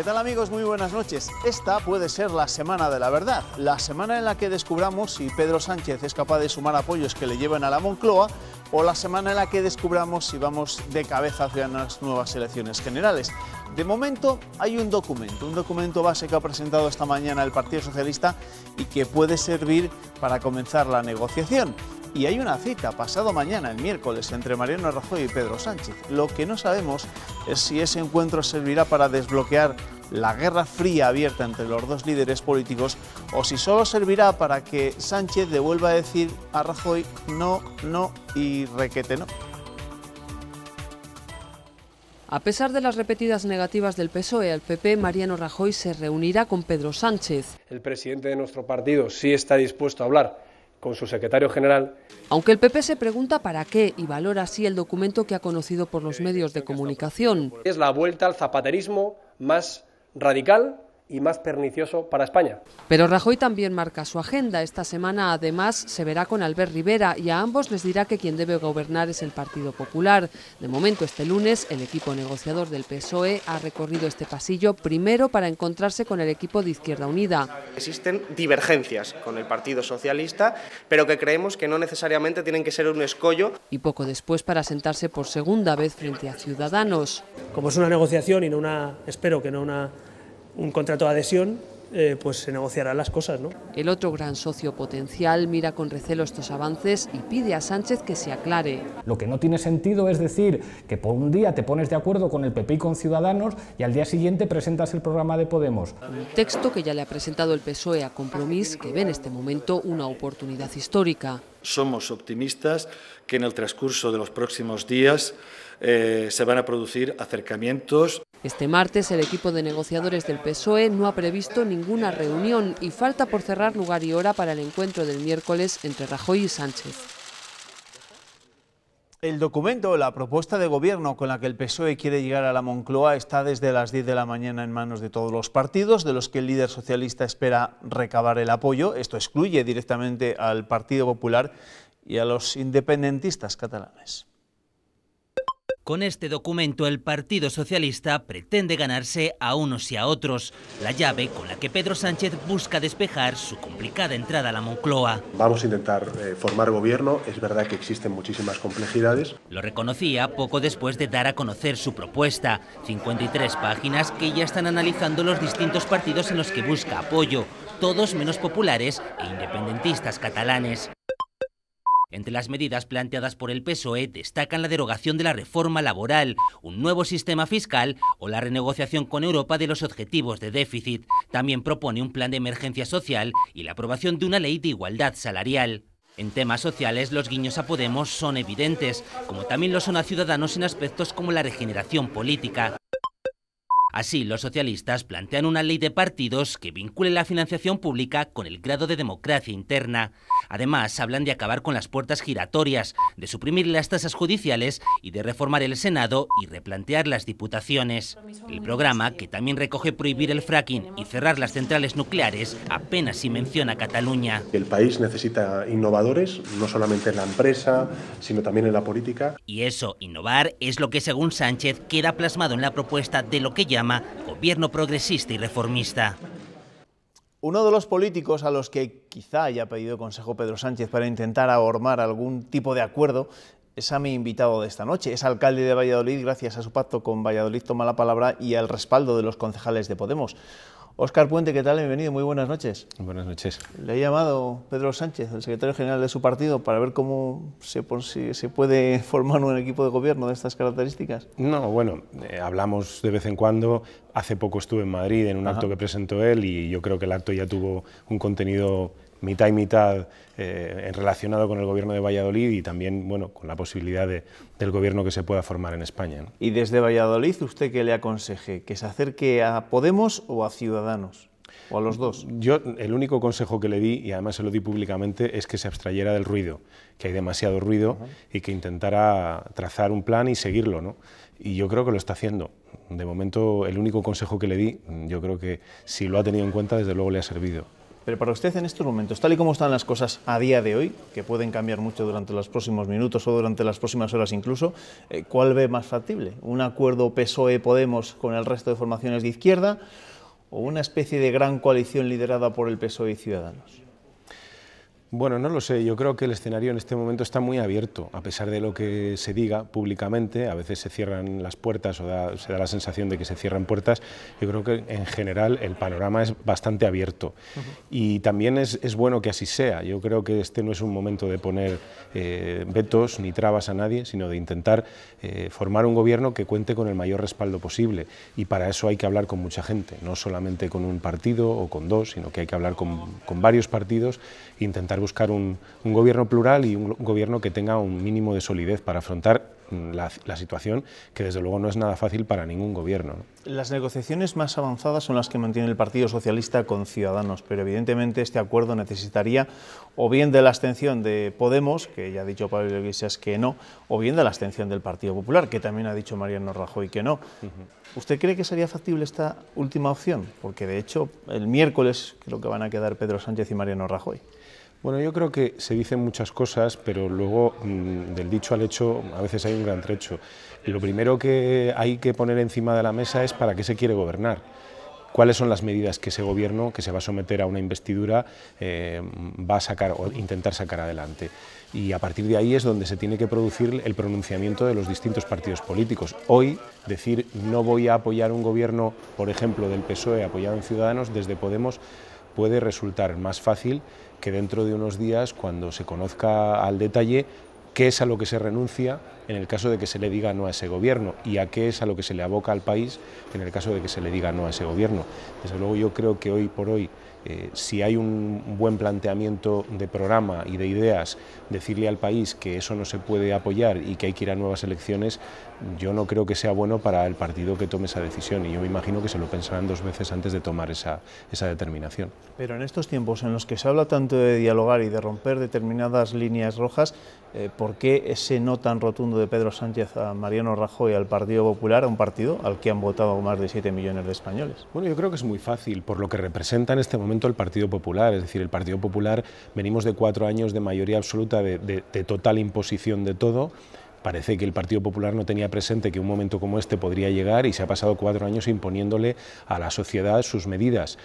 ¿Qué tal amigos? Muy buenas noches. Esta puede ser la semana de la verdad, la semana en la que descubramos si Pedro Sánchez es capaz de sumar apoyos que le lleven a la Moncloa o la semana en la que descubramos si vamos de cabeza hacia unas nuevas elecciones generales. De momento hay un documento, un documento base que ha presentado esta mañana el Partido Socialista y que puede servir para comenzar la negociación. Y hay una cita pasado mañana, el miércoles, entre Mariano Rajoy y Pedro Sánchez. Lo que no sabemos es si ese encuentro servirá para desbloquear la guerra fría abierta entre los dos líderes políticos o si solo servirá para que Sánchez devuelva a decir a Rajoy no, no y requete no. A pesar de las repetidas negativas del PSOE al PP, Mariano Rajoy se reunirá con Pedro Sánchez. El presidente de nuestro partido sí está dispuesto a hablar con su secretario general. Aunque el PP se pregunta para qué y valora así el documento que ha conocido por los medios de comunicación. Es la vuelta al zapaterismo más radical y más pernicioso para España. Pero Rajoy también marca su agenda. Esta semana, además, se verá con Albert Rivera y a ambos les dirá que quien debe gobernar es el Partido Popular. De momento, este lunes, el equipo negociador del PSOE ha recorrido este pasillo primero para encontrarse con el equipo de Izquierda Unida. Existen divergencias con el Partido Socialista, pero que creemos que no necesariamente tienen que ser un escollo. Y poco después para sentarse por segunda vez frente a Ciudadanos. Como es una negociación y no una, espero que no una un contrato de adhesión, eh, pues se negociarán las cosas. ¿no? El otro gran socio potencial mira con recelo estos avances y pide a Sánchez que se aclare. Lo que no tiene sentido es decir que por un día te pones de acuerdo con el PP y con Ciudadanos y al día siguiente presentas el programa de Podemos. Un texto que ya le ha presentado el PSOE a Compromís, que ve en este momento una oportunidad histórica. Somos optimistas que en el transcurso de los próximos días eh, se van a producir acercamientos. Este martes el equipo de negociadores del PSOE no ha previsto ninguna reunión y falta por cerrar lugar y hora para el encuentro del miércoles entre Rajoy y Sánchez. El documento, la propuesta de gobierno con la que el PSOE quiere llegar a la Moncloa está desde las 10 de la mañana en manos de todos los partidos, de los que el líder socialista espera recabar el apoyo. Esto excluye directamente al Partido Popular y a los independentistas catalanes. Con este documento el Partido Socialista pretende ganarse a unos y a otros la llave con la que Pedro Sánchez busca despejar su complicada entrada a la Moncloa. Vamos a intentar eh, formar gobierno, es verdad que existen muchísimas complejidades. Lo reconocía poco después de dar a conocer su propuesta, 53 páginas que ya están analizando los distintos partidos en los que busca apoyo, todos menos populares e independentistas catalanes. Entre las medidas planteadas por el PSOE destacan la derogación de la reforma laboral, un nuevo sistema fiscal o la renegociación con Europa de los objetivos de déficit. También propone un plan de emergencia social y la aprobación de una ley de igualdad salarial. En temas sociales, los guiños a Podemos son evidentes, como también lo son a Ciudadanos en aspectos como la regeneración política. Así, los socialistas plantean una ley de partidos que vincule la financiación pública con el grado de democracia interna. Además, hablan de acabar con las puertas giratorias, de suprimir las tasas judiciales y de reformar el Senado y replantear las diputaciones. El programa, que también recoge prohibir el fracking y cerrar las centrales nucleares, apenas si menciona Cataluña. El país necesita innovadores, no solamente en la empresa, sino también en la política. Y eso, innovar, es lo que según Sánchez queda plasmado en la propuesta de lo que ya Gobierno Progresista y Reformista. Uno de los políticos a los que quizá haya pedido consejo Pedro Sánchez para intentar ahormar algún tipo de acuerdo es a mi invitado de esta noche. Es alcalde de Valladolid gracias a su pacto con Valladolid Toma la Palabra y al respaldo de los concejales de Podemos. Óscar Puente, ¿qué tal? Bienvenido, muy buenas noches. Buenas noches. Le he llamado Pedro Sánchez, el secretario general de su partido, para ver cómo se, puede formar un equipo de gobierno de estas características. No, bueno, eh, hablamos de vez en cuando. Hace poco estuve en Madrid en un acto que presentó él y yo creo que el acto ya tuvo un contenido mitad y mitad eh, relacionado con el gobierno de Valladolid y también bueno, con la posibilidad del gobierno que se pueda formar en España. Y desde Valladolid, ¿usted qué le aconseje? ¿Que se acerque a Podemos o a Ciudadanos? ¿O a los dos? Yo el único consejo que le di, y además se lo di públicamente, es que se abstrayera del ruido, que hay demasiado ruido, y que intentara trazar un plan y seguirlo. ¿no? Y yo creo que lo está haciendo. De momento, el único consejo que le di, yo creo que si lo ha tenido en cuenta, desde luego le ha servido. Pero para usted en estos momentos, tal y como están las cosas a día de hoy, que pueden cambiar mucho durante los próximos minutos o durante las próximas horas incluso, eh, ¿cuál ve más factible? ¿Un acuerdo PSOE-Podemos con el resto de formaciones de izquierda o una especie de gran coalición liderada por el PSOE y Ciudadanos? Bueno, no lo sé. Yo creo que el escenario en este momento está muy abierto, a pesar de lo que se diga públicamente. A veces se cierran las puertas o se da la sensación de que se cierran puertas. Yo creo que en general el panorama es bastante abierto. Y también es, bueno que así sea. Yo creo que este no es un momento de poner eh, vetos ni trabas a nadie, sino de intentar eh, formar un gobierno que cuente con el mayor respaldo posible. Y para eso hay que hablar con mucha gente, no solamente con un partido o con dos, sino que hay que hablar con varios partidos intentar buscar un, gobierno plural y un gobierno que tenga un mínimo de solidez para afrontar mm, la, situación, que desde luego no es nada fácil para ningún gobierno. Las negociaciones más avanzadas son las que mantiene el Partido Socialista con Ciudadanos, pero evidentemente este acuerdo necesitaría o bien de la abstención de Podemos, que ya ha dicho Pablo Iglesias que no, o bien de la abstención del Partido Popular, que también ha dicho Mariano Rajoy que no. ¿Usted cree que sería factible esta última opción? Porque de hecho el miércoles creo que van a quedar Pedro Sánchez y Mariano Rajoy. Bueno, yo creo que se dicen muchas cosas, pero luego mm, del dicho al hecho a veces hay un gran trecho. lo primero que hay que poner encima de la mesa es para qué se quiere gobernar cuáles son las medidas que ese gobierno que se va a someter a una investidura eh, va a sacar o intentar sacar adelante. Y a partir de ahí es donde se tiene que producir el pronunciamiento de los distintos partidos políticos. Hoy decir no voy a apoyar un gobierno, por ejemplo, del PSOE apoyado en Ciudadanos desde Podemos puede resultar más fácil que dentro de unos días, cuando se conozca al detalle, qué es a lo que se renuncia en el caso de que se le diga no a ese gobierno y a qué es a lo que se le aboca al país en el caso de que se le diga no a ese gobierno. Desde luego yo creo que hoy por hoy, eh, si hay un buen planteamiento de programa y de ideas, decirle al país que eso no se puede apoyar y que hay que ir a nuevas elecciones, yo no creo que sea bueno para el partido que tome esa decisión y yo me imagino que se lo pensarán dos veces antes de tomar esa, esa determinación. Pero en estos tiempos en los que se habla tanto de dialogar y de romper determinadas líneas rojas, eh, ¿por qué ese no tan rotundo de Pedro Sánchez a Mariano Rajoy al Partido Popular, a un partido al que han votado más de 7 millones de españoles? Bueno, yo creo que es muy fácil por lo que representa en este momento el Partido Popular, es decir, el Partido Popular venimos de cuatro años de mayoría absoluta de total imposición de todo, Parece que el Partido Popular no tenía presente que un momento como este podría llegar y se ha pasado cuatro años imponiéndole a la sociedad sus medidas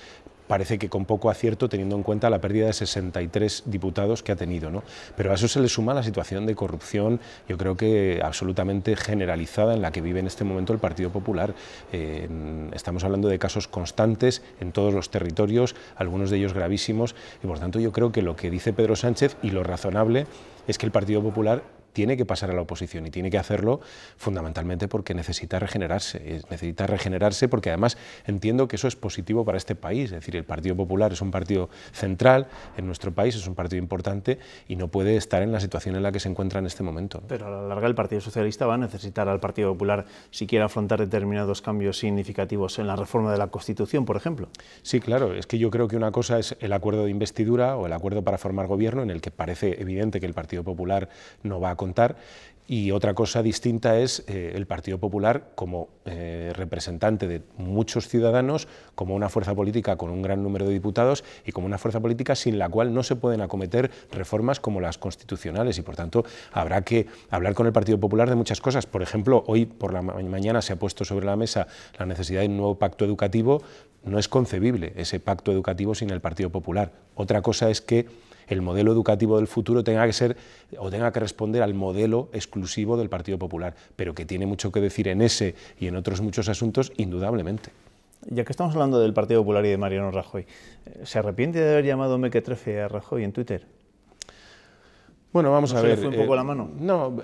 parece que con poco acierto teniendo en cuenta la pérdida de 63 diputados que ha tenido. ¿no? Pero a eso se le suma la situación de corrupción, yo creo que absolutamente generalizada en la que vive en este momento el Partido Popular. Eh, estamos hablando de casos constantes en todos los territorios, algunos de ellos gravísimos, y por tanto yo creo que lo que dice Pedro Sánchez y lo razonable es que el Partido Popular tiene que pasar a la oposición y tiene que hacerlo fundamentalmente porque necesita regenerarse. Eh, necesita regenerarse porque además entiendo que eso es positivo para este país. Es decir, el Partido Popular es un partido central en nuestro país, es un partido importante y no puede estar en la situación en la que se encuentra en este momento. Pero a la larga el Partido Socialista va a necesitar al Partido Popular si quiere afrontar determinados cambios significativos en la reforma de la Constitución, por ejemplo. Sí, claro. Es que yo creo que una cosa es el acuerdo de investidura o el acuerdo para formar gobierno en el que parece evidente que el Partido Popular no va a y otra cosa distinta es eh, el Partido Popular como eh, representante de muchos ciudadanos, como una fuerza política con un gran número de diputados y como una fuerza política sin la cual no se pueden acometer reformas como las constitucionales. Y por tanto habrá que hablar con el Partido Popular de muchas cosas. Por ejemplo, hoy por la mañana se ha puesto sobre la mesa la necesidad de un nuevo pacto educativo. No es concebible ese pacto educativo sin el Partido Popular. Otra cosa es que el modelo educativo del futuro tenga que ser o tenga que responder al modelo exclusivo del Partido Popular, pero que tiene mucho que decir en ese y en otros muchos asuntos, indudablemente. Ya que estamos hablando del Partido Popular y de Mariano Rajoy, ¿se arrepiente de haber llamado mequetrefe a Rajoy en Twitter? Bueno, vamos a ver. un eh, la mano? No,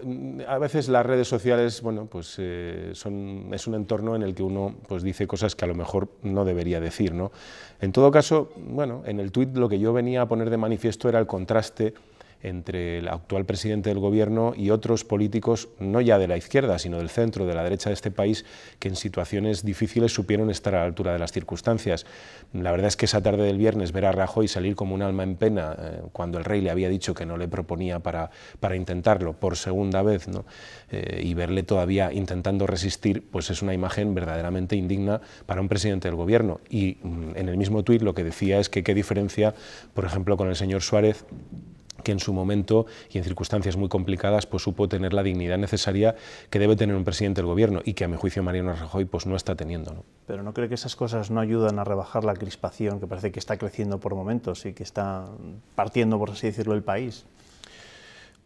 a veces las redes sociales, bueno, pues eh, son, es un entorno en el que uno pues, dice cosas que a lo mejor no debería decir, ¿no? En todo caso, bueno, en el tuit lo que yo venía a poner de manifiesto era el contraste entre el actual presidente del gobierno y otros políticos, no ya de la izquierda, sino del centro, de la derecha de este país, que en situaciones difíciles supieron estar a la altura de las circunstancias. La verdad es que esa tarde del viernes ver a Rajoy salir como un alma en pena eh, cuando el rey le había dicho que no le proponía para, para intentarlo por segunda vez ¿no? Eh, y verle todavía intentando resistir, pues es una imagen verdaderamente indigna para un presidente del gobierno. Y mm, en el mismo tuit lo que decía es que qué diferencia, por ejemplo, con el señor Suárez que en su momento y en circunstancias muy complicadas pues supo tener la dignidad necesaria que debe tener un presidente del gobierno y que a mi juicio Mariano Rajoy pues no está teniendo. Pero ¿no cree que esas cosas no ayudan a rebajar la crispación que parece que está creciendo por momentos y que está partiendo, por así decirlo, el país?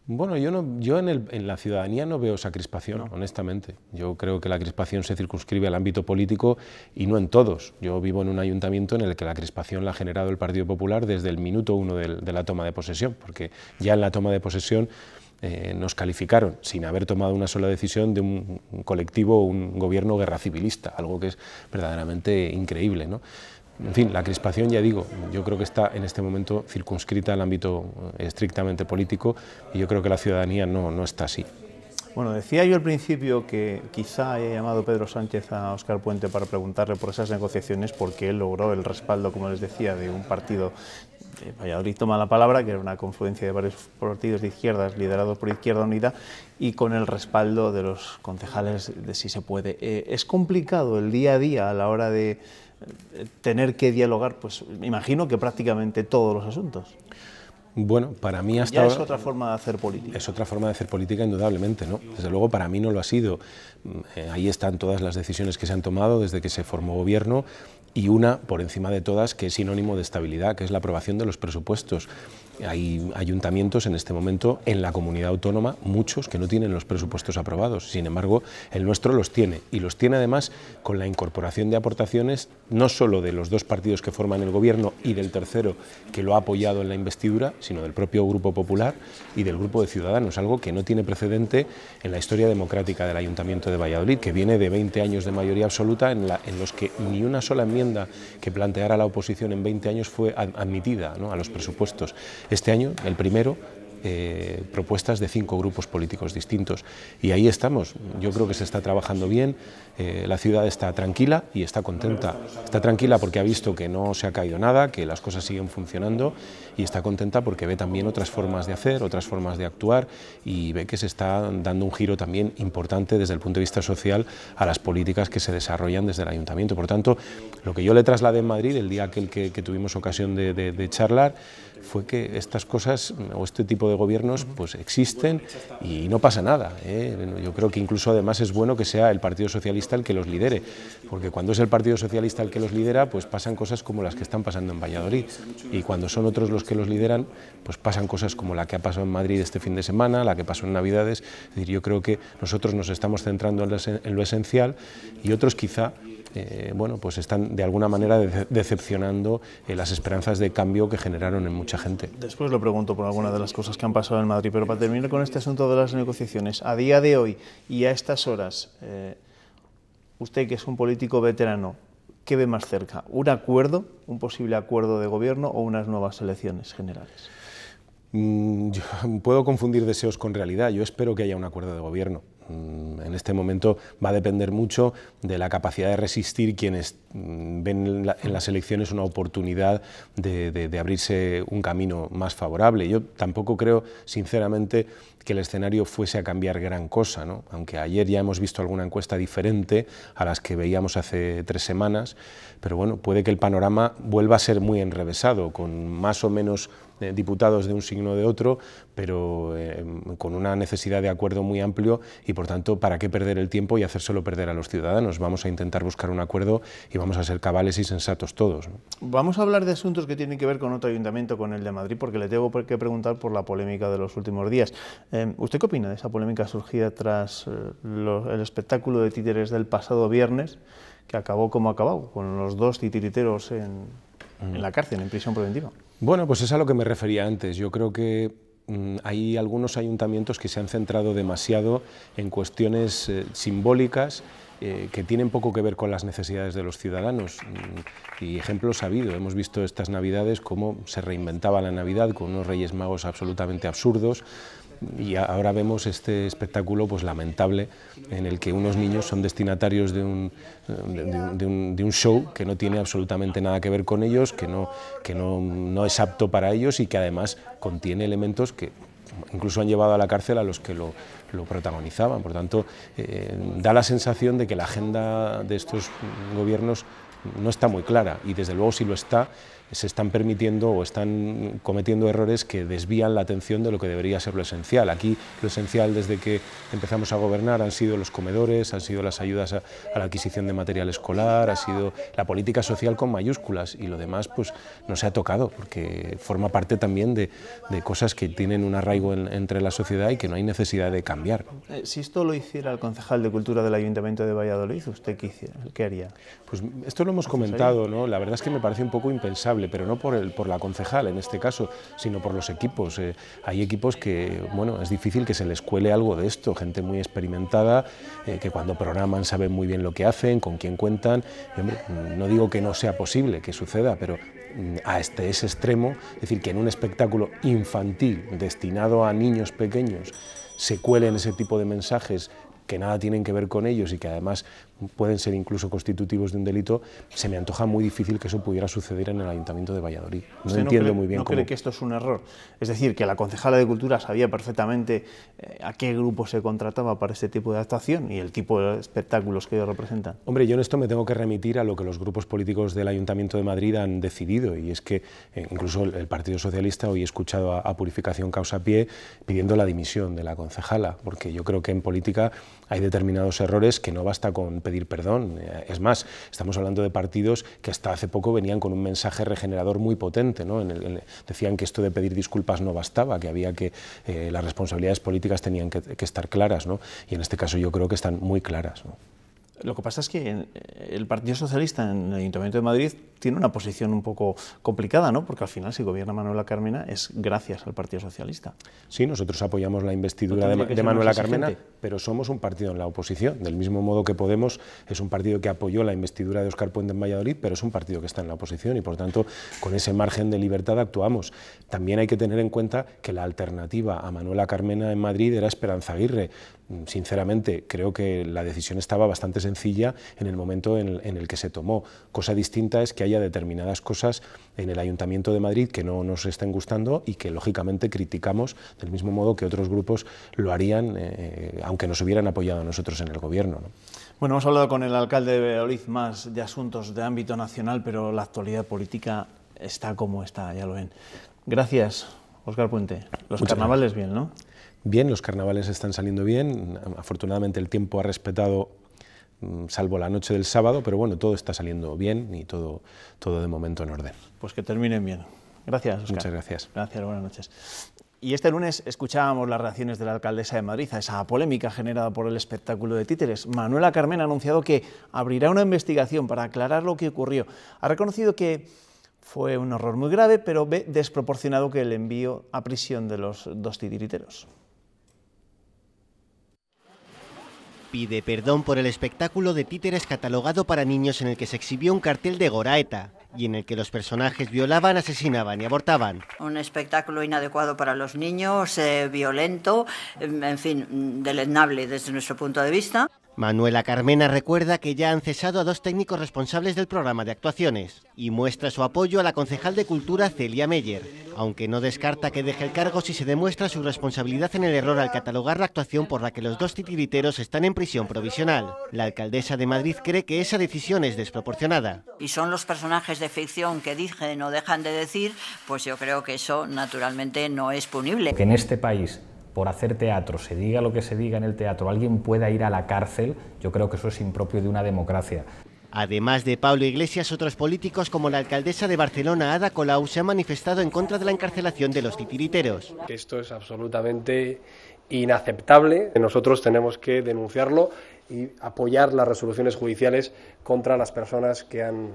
Bueno, yo, no, yo en, la ciudadanía no veo esa crispación, honestamente. Yo creo que la crispación se circunscribe al ámbito político y no en todos. Yo vivo en un ayuntamiento en el que la crispación la ha generado el Partido Popular desde el minuto uno de, la toma de posesión, porque ya en la toma de posesión eh, nos calificaron, sin haber tomado una sola decisión, de un, un colectivo o un gobierno guerra civilista, algo que es verdaderamente increíble. ¿no? En fin, la crispación, ya digo, yo creo que está en este momento circunscrita al ámbito eh, estrictamente político y yo creo que la ciudadanía no, no está así. Bueno, decía yo al principio que quizá haya llamado Pedro Sánchez a Oscar Puente para preguntarle por esas negociaciones porque él logró el respaldo, como les decía, de un partido, Valladolid toma la palabra, que era una confluencia de varios partidos de izquierdas liderados por Izquierda Unida y con el respaldo de los concejales de Si Se Puede. Eh, ¿Es complicado el día a día a la hora de tener que dialogar, pues me imagino que prácticamente todos los asuntos. Bueno, para mí hasta es otra forma de hacer política. Es otra forma de hacer política, indudablemente, ¿no? Desde luego, para mí no lo ha sido. Mm, eh, ahí están todas las decisiones que se han tomado desde que se formó gobierno y una, por encima de todas, que es sinónimo de estabilidad, que es la aprobación de los presupuestos. Hay ayuntamientos en este momento en la comunidad autónoma, muchos que no tienen los presupuestos aprobados. Sin embargo, el nuestro los tiene y los tiene además con la incorporación de aportaciones no solo de los dos partidos que forman el gobierno y del tercero que lo ha apoyado en la investidura, sino del propio Grupo Popular y del Grupo de Ciudadanos, algo que no tiene precedente en la historia democrática del Ayuntamiento de Valladolid, que viene de 20 años de mayoría absoluta en, la, en los que ni una sola enmienda que planteara la oposición en 20 años fue admitida a los presupuestos. Este año, el primero, eh, propuestas de cinco grupos políticos distintos. Y ahí estamos. Yo creo que se está trabajando bien. Eh, la ciudad está tranquila y está contenta. Está tranquila porque ha visto que no se ha caído nada, que las cosas siguen funcionando y está contenta porque ve también otras formas de hacer, otras formas de actuar y ve que se está dando un giro también importante desde el punto de vista social a las políticas que se desarrollan desde el ayuntamiento. Por tanto, lo que yo le trasladé en Madrid el día aquel que, que tuvimos ocasión de, charlar fue que estas cosas o este tipo de gobiernos pues existen y no pasa nada. ¿eh? Yo creo que incluso además es bueno que sea el Partido Socialista el que los lidere, porque cuando es el Partido Socialista el que los lidera, pues pasan cosas como las que están pasando en Valladolid, y cuando son otros los que los lideran, pues pasan cosas como la que ha pasado en Madrid este fin de semana, la que pasó en Navidades, es decir, yo creo que nosotros nos estamos centrando en lo esencial y otros quizá eh, bueno, pues están de alguna manera decepcionando eh, las esperanzas de cambio que generaron en mucha gente. Después lo pregunto por alguna de las cosas que han pasado en Madrid, pero para terminar con este asunto de las negociaciones, a día de hoy y a estas horas, eh, usted que es un político veterano, ¿qué ve más cerca? ¿Un acuerdo, un posible acuerdo de gobierno o unas nuevas elecciones generales? Mm, puedo confundir deseos con realidad. Yo espero que haya un acuerdo de gobierno. Mm, en este momento va a depender mucho de la capacidad de resistir quienes mm, ven en, las elecciones una oportunidad de, abrirse un camino más favorable. Yo tampoco creo, sinceramente, que el escenario fuese a cambiar gran cosa, ¿no? aunque ayer ya hemos visto alguna encuesta diferente a las que veíamos hace tres semanas, pero bueno, puede que el panorama vuelva a ser muy enrevesado, con más o menos diputados de un signo o de otro, pero eh, con una necesidad de acuerdo muy amplio y, por tanto, ¿para qué perder el tiempo y hacérselo perder a los ciudadanos? Vamos a intentar buscar un acuerdo y vamos a ser cabales y sensatos todos. Vamos a hablar de asuntos que tienen que ver con otro ayuntamiento, con el de Madrid, porque le tengo que preguntar por la polémica de los últimos días. Eh, ¿Usted qué opina de esa polémica surgida tras eh, el espectáculo de títeres del pasado viernes, que acabó como acabó, con los dos titiriteros en la mm. cárcel, en prisión preventiva. Bueno, pues es a lo que me refería antes. Yo creo que mm, hay algunos ayuntamientos que se han centrado demasiado en cuestiones eh, simbólicas eh, que tienen poco que ver con las necesidades de los ciudadanos. Mm, y ejemplos ha habido. Hemos visto estas Navidades cómo se reinventaba la Navidad con unos Reyes Magos absolutamente absurdos y ahora vemos este espectáculo pues, lamentable en el que unos niños son destinatarios de un, de, un, show que no tiene absolutamente nada que ver con ellos, que, no, es apto para ellos y que además contiene elementos que incluso han llevado a la cárcel a los que lo, protagonizaban. Por tanto, eh, da la sensación de que la agenda de estos gobiernos no está muy clara y desde luego si lo está, se están permitiendo o están cometiendo errores que desvían la atención de lo que debería ser lo esencial. Aquí lo esencial desde que empezamos a gobernar han sido los comedores, han sido las ayudas a, la adquisición de material escolar, ha sido la política social con mayúsculas y lo demás pues no se ha tocado porque forma parte también de, cosas que tienen un arraigo entre la sociedad y que no hay necesidad de cambiar. Eh, si esto lo hiciera el concejal de Cultura del Ayuntamiento de Valladolid, ¿usted qué, haría? Pues esto lo hemos comentado, ¿no? la verdad es que me parece un poco impensable pero no por, el, por la concejal en este caso, sino por los equipos. Eh, hay equipos que, bueno, es difícil que se les cuele algo de esto, gente muy experimentada, eh, que cuando programan saben muy bien lo que hacen, con quién cuentan. no digo que no sea posible que suceda, pero mm, a este, ese extremo, es decir, que en un espectáculo infantil destinado a niños pequeños se cuelen ese tipo de mensajes que nada tienen que ver con ellos y que además pueden ser incluso constitutivos de un delito, se me antoja muy difícil que eso pudiera suceder en el Ayuntamiento de Valladolid. No entiendo muy bien ¿No cree que esto es un error? Es decir, que la concejala de Cultura sabía perfectamente eh, a qué grupo se contrataba para este tipo de actuación y el tipo de espectáculos que ellos representan. Hombre, yo en esto me tengo que remitir a lo que los grupos políticos del Ayuntamiento de Madrid han decidido y es que eh, incluso el, Partido Socialista hoy he escuchado a, Purificación Causa Pie pidiendo la dimisión de la concejala, porque yo creo que en política hay determinados errores que no basta con pedir perdón. Eh, es más, estamos hablando de partidos que hasta hace poco venían con un mensaje regenerador muy potente. decían que esto de pedir disculpas no bastaba, que había que eh, las responsabilidades políticas tenían que, estar claras. ¿no? Y en este caso yo creo que están muy claras. ¿no? Lo que pasa es que el Partido Socialista en el Ayuntamiento de Madrid tiene una posición un poco complicada, ¿no? Porque al final, si gobierna Manuela Carmena, es gracias al Partido Socialista. Sí, nosotros apoyamos la investidura de, de Manuela Carmena, pero somos un partido en la oposición. Del mismo modo que Podemos es un partido que apoyó la investidura de Oscar Puente en Valladolid, pero es un partido que está en la oposición y, por tanto, con ese margen de libertad actuamos. También hay que tener en cuenta que la alternativa a Manuela Carmena en Madrid era Esperanza Aguirre. Mm, sinceramente, creo que la decisión estaba bastante sencilla en el momento en, el que se tomó. Cosa distinta es que haya determinadas cosas en el Ayuntamiento de Madrid que no nos estén gustando y que, lógicamente, criticamos del mismo modo que otros grupos lo harían, eh, aunque nos hubieran apoyado nosotros en el Gobierno. Bueno, hemos hablado con el alcalde de más de asuntos de ámbito nacional, pero la actualidad política está como está, ya lo ven. Gracias, Óscar Puente. Los carnavales bien, ¿no? bien, los carnavales están saliendo bien, afortunadamente el tiempo ha respetado mm, salvo la noche del sábado, pero bueno, todo está saliendo bien y todo, todo de momento en orden. Pues que terminen bien. Gracias, Muchas gracias. Gracias, buenas noches. Y este lunes escuchábamos las reacciones de la alcaldesa de Madrid a esa polémica generada por el espectáculo de títeres. Manuela Carmen ha anunciado que abrirá una investigación para aclarar lo que ocurrió. Ha reconocido que fue un error muy grave, pero ve desproporcionado que el envío a prisión de los dos titiriteros. pide perdón por el espectáculo de títeres catalogado para niños en el que se exhibió un cartel de Goraeta y en el que los personajes violaban, asesinaban y abortaban. Un espectáculo inadecuado para los niños, eh, violento, em, en fin, mm, deleznable desde nuestro punto de vista. Manuela Carmena recuerda que ya han cesado a dos técnicos responsables del programa de actuaciones y muestra su apoyo a la concejal de Cultura Celia Meyer, aunque no descarta que deje el cargo si se demuestra su responsabilidad en el error al catalogar la actuación por la que los dos titiriteros están en prisión provisional. La alcaldesa de Madrid cree que esa decisión es desproporcionada. Y son los personajes de ficción que dije no dejan de decir, pues yo creo que eso naturalmente no es punible. en este país por hacer teatro, se diga lo que se diga en el teatro, alguien pueda ir a la cárcel, yo creo que eso es impropio de una democracia. Además de Pablo Iglesias, otros políticos como la alcaldesa de Barcelona, Ada Colau, se han manifestado en contra de la encarcelación de los titiriteros. Esto es absolutamente inaceptable. Nosotros tenemos que denunciarlo y apoyar las resoluciones judiciales contra las personas que han